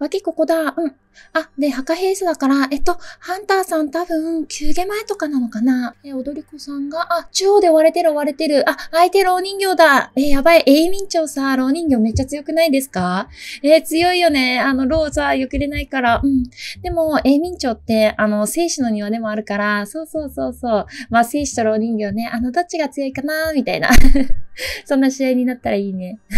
脇ここだ。うん。あ、で、墓平素だから、えっと、ハンターさん多分、休憩前とかなのかなえ、踊り子さんが、あ、中央で割れてる割れてる。あ、相手老人形だ。え、やばい。永民長さ、老人形めっちゃ強くないですかえ、強いよね。あの、老さ、よくれないから。うん。でも、永民長って、あの、生死の庭でもあるから、そうそうそうそう。まあ、生死と老人形ね、あの、どっちが強いかなみたいな。そんな試合になったらいいね。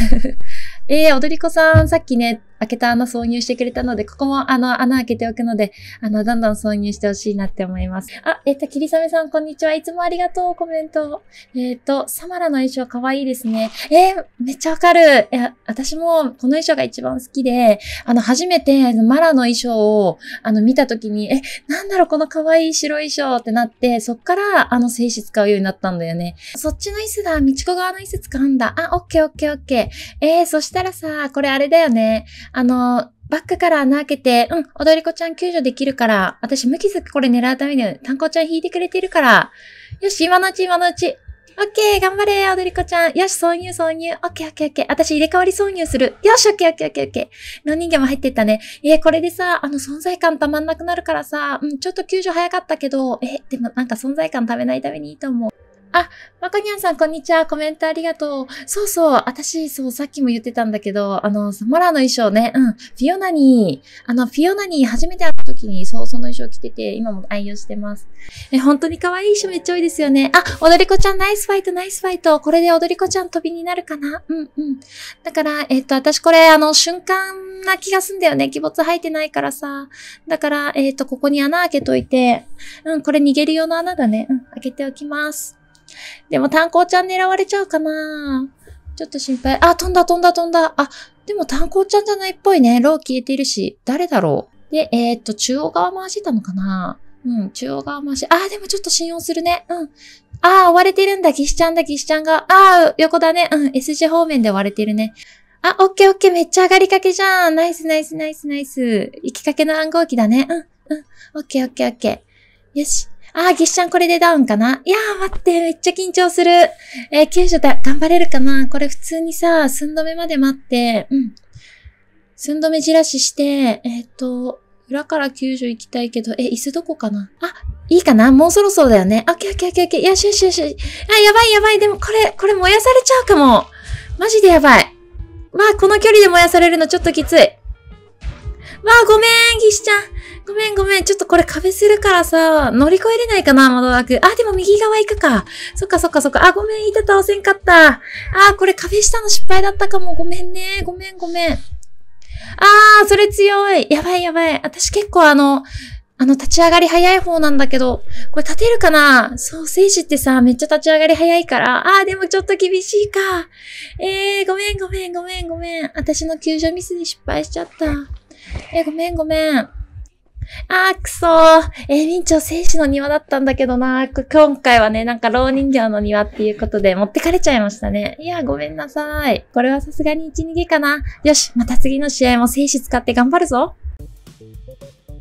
えー、踊り子さん、さっきね、開けた穴挿入してくれたので、ここもあの穴開けておくので、あの、どんどん挿入してほしいなって思います。あ、えっ、と、霧雨さん、こんにちは。いつもありがとう、コメント。えっ、と、サマラの衣装かわいいですね。えー、めっちゃわかる。いや、私もこの衣装が一番好きで、あの、初めてマラの衣装を、あの、見たときに、え、なんだろう、このかわいい白衣装ってなって、そっから、あの、静止使うようになったんだよね。そっちの椅子だ、みちこ側の椅子使うんだ。あ、オッケーオッケーオッケー。えー、そしたらさ、これあれだよね。あの、バックから穴開けて、うん、踊り子ちゃん救助できるから、私無傷これ狙うために、単行ちゃん引いてくれてるから、よし、今のうち今のうち。オッケー、頑張れ、踊り子ちゃん。よし、挿入、挿入。オッケー、オッケー、オッケー。私入れ替わり挿入する。よし、オッケー、オッケー、オッケー、オッケー。の人間も入ってったね。いや、これでさ、あの、存在感たまんなくなるからさ、うん、ちょっと救助早かったけど、え、でもなんか存在感食べないためにいいと思う。あ、まこにゃんさん、こんにちは。コメントありがとう。そうそう、私、そう、さっきも言ってたんだけど、あの、サモラの衣装ね、うん、フィオナに、あの、フィオナに初めて会った時に、そう、その衣装着てて、今も愛用してます。え、本当に可愛い衣装めっちゃ多いですよね。あ、踊り子ちゃん、ナイスファイト、ナイスファイト。これで踊り子ちゃん飛びになるかなうん、うん。だから、えっと、私これ、あの、瞬間な気がすんだよね。鬼没入ってないからさ。だから、えっと、ここに穴開けといて、うん、これ逃げる用の穴だね。うん、開けておきます。でも炭鉱ちゃん狙われちゃうかなちょっと心配。あ、飛んだ飛んだ飛んだ。あ、でも炭鉱ちゃんじゃないっぽいね。ロー消えているし。誰だろう。で、えー、っと、中央側回してたのかなうん、中央側回し。あ、でもちょっと信用するね。うん。あ、追われてるんだ。ギシちゃんだ、ギシちゃんが。あ、横だね。うん、S 字方面で追われてるね。あ、オッケーオッケー。めっちゃ上がりかけじゃん。ナイスナイスナイスナイス。行きかけの暗号機だね。うん、うん。オッケーオッケーオッケー。よし。ああ、っちゃんこれでダウンかないやー待って、めっちゃ緊張する。えー、救助だ、頑張れるかなこれ普通にさ、寸止めまで待って、うん。寸止めじらしして、えっ、と、裏から救助行きたいけど、え、椅子どこかなあ、いいかなもうそろそろだよね。あ、ッケーオッケーオッケよしよしよし。あ、やばいやばい。でもこれ、これ燃やされちゃうかも。マジでやばい。まあ、この距離で燃やされるのちょっときつい。あ、ごめん、岸ちゃん。ごめん、ごめん。ちょっとこれ壁するからさ、乗り越えれないかな、窓枠。あ、でも右側行くか。そっかそっかそっか。あ、ごめん、板倒せんかった。あ、これ壁下の失敗だったかも。ごめんね。ごめん、ごめん。あー、それ強い。やばいやばい。私結構あの、あの、立ち上がり早い方なんだけど、これ立てるかなそう、セーってさ、めっちゃ立ち上がり早いから。あー、でもちょっと厳しいか。えー、ごめんごめんごめんごめん。私の救助ミスで失敗しちゃった。えー、ごめんごめん。あー、くそー。えー、民長、生死の庭だったんだけどな。今回はね、なんか、老人形の庭っていうことで持ってかれちゃいましたね。いや、ごめんなさい。これはさすがに1、逃げかな。よし、また次の試合も生死使って頑張るぞ。